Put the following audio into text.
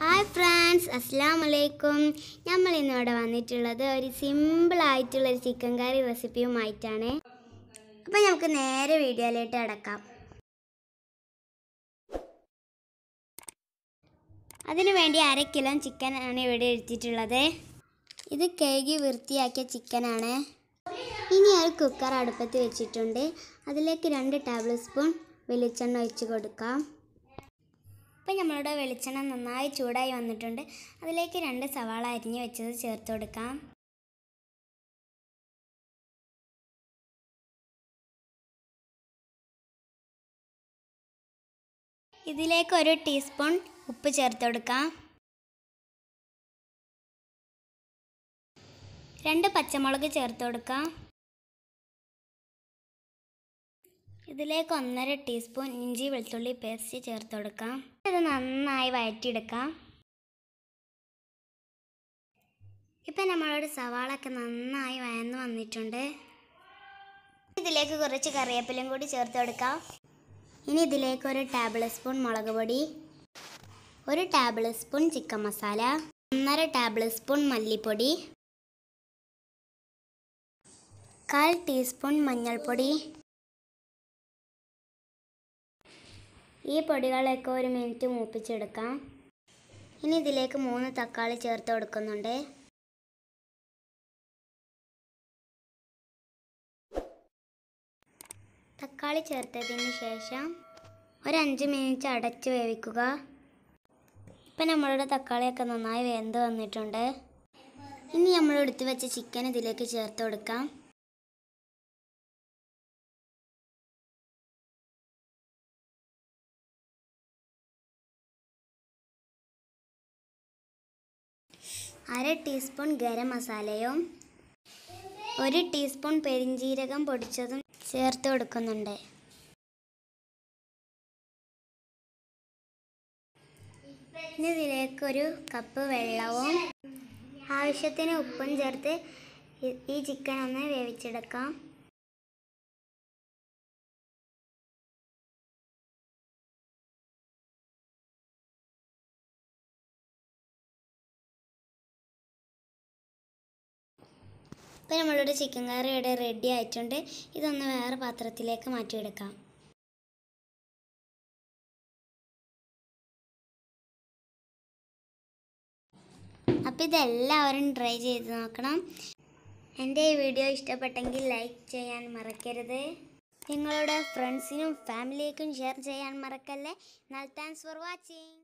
hi friends അസ്സാം വലൈക്കും നമ്മൾ ഇന്നിവിടെ വന്നിട്ടുള്ളത് ഒരു സിമ്പിൾ ആയിട്ടുള്ളൊരു ചിക്കൻ കറി റെസിപ്പിയുമായിട്ടാണ് അപ്പോൾ നമുക്ക് നേരെ വീഡിയോയിലോട്ട് അടക്കാം അതിനു വേണ്ടി അര കിലോ ചിക്കൻ ആണ് ഇവിടെ എടുത്തിട്ടുള്ളത് ഇത് കേകി വൃത്തിയാക്കിയ ചിക്കനാണ് ഇനി ഒരു കുക്കർ അടുപ്പത്ത് വെച്ചിട്ടുണ്ട് അതിലേക്ക് രണ്ട് ടേബിൾ സ്പൂൺ വെളിച്ചെണ്ണ ഒഴിച്ച് കൊടുക്കാം അപ്പം നമ്മളുടെ വെളിച്ചെണ്ണ നന്നായി ചൂടായി വന്നിട്ടുണ്ട് അതിലേക്ക് രണ്ട് സവാള അരിഞ്ഞ് വെച്ചത് ചേർത്ത് കൊടുക്കാം ഇതിലേക്ക് ഒരു ടീസ്പൂൺ ഉപ്പ് ചേർത്ത് കൊടുക്കാം രണ്ട് പച്ചമുളക് ചേർത്ത് കൊടുക്കാം ഇതിലേക്ക് ഒന്നര ടീസ്പൂൺ ഇഞ്ചി വെളുത്തുള്ളി പേസ്റ്റ് ചേർത്ത് കൊടുക്കാം ഇത് നന്നായി വഴറ്റിയെടുക്കാം ഇപ്പം നമ്മളോട് സവാളൊക്കെ നന്നായി വയന്ന് വന്നിട്ടുണ്ട് ഇതിലേക്ക് കുറച്ച് കറിവേപ്പിലും കൂടി ചേർത്ത് കൊടുക്കാം ഇനി ഇതിലേക്ക് ഒരു ടേബിൾ സ്പൂൺ മുളക് പൊടി ഒരു ടേബിൾ സ്പൂൺ ചിക്കൻ മസാല ഒന്നര ടേബിൾ സ്പൂൺ മല്ലിപ്പൊടി കാൽ ടീസ്പൂൺ മഞ്ഞൾപ്പൊടി ഈ പൊടികളൊക്കെ ഒരു മിനിറ്റ് മൂപ്പിച്ചെടുക്കാം ഇനി ഇതിലേക്ക് മൂന്ന് തക്കാളി ചേർത്ത് കൊടുക്കുന്നുണ്ട് തക്കാളി ചേർത്തതിന് ശേഷം ഒരു അഞ്ച് മിനിറ്റ് അടച്ച് വേവിക്കുക ഇപ്പം നമ്മളുടെ തക്കാളിയൊക്കെ നന്നായി വേന്ത് വന്നിട്ടുണ്ട് ഇനി നമ്മൾ എടുത്തു വെച്ച ചിക്കൻ ഇതിലേക്ക് ചേർത്ത് കൊടുക്കാം അര ടീസ്പൂൺ ഗരം മസാലയും ഒരു ടീസ്പൂൺ പെരിഞ്ചീരകം പൊടിച്ചതും ചേർത്ത് കൊടുക്കുന്നുണ്ട് ഇതിലേക്ക് ഒരു കപ്പ് വെള്ളവും ആവശ്യത്തിന് ഉപ്പും ചേർത്ത് ഈ ചിക്കൻ ഒന്ന് വേവിച്ചെടുക്കാം അപ്പോൾ നമ്മളുടെ ചിക്കൻ കറി ഇവിടെ റെഡി ആയിട്ടുണ്ട് ഇതൊന്ന് വേറെ പാത്രത്തിലേക്ക് മാറ്റിയെടുക്കാം അപ്പോൾ ഇതെല്ലാവരും ട്രൈ ചെയ്ത് നോക്കണം എൻ്റെ ഈ വീഡിയോ ഇഷ്ടപ്പെട്ടെങ്കിൽ ലൈക്ക് ചെയ്യാൻ മറക്കരുത് നിങ്ങളുടെ ഫ്രണ്ട്സിനും ഫാമിലിക്കും ഷെയർ ചെയ്യാൻ മറക്കല്ലേ എന്നാൽ താങ്ക്സ് ഫോർ വാച്ചിങ്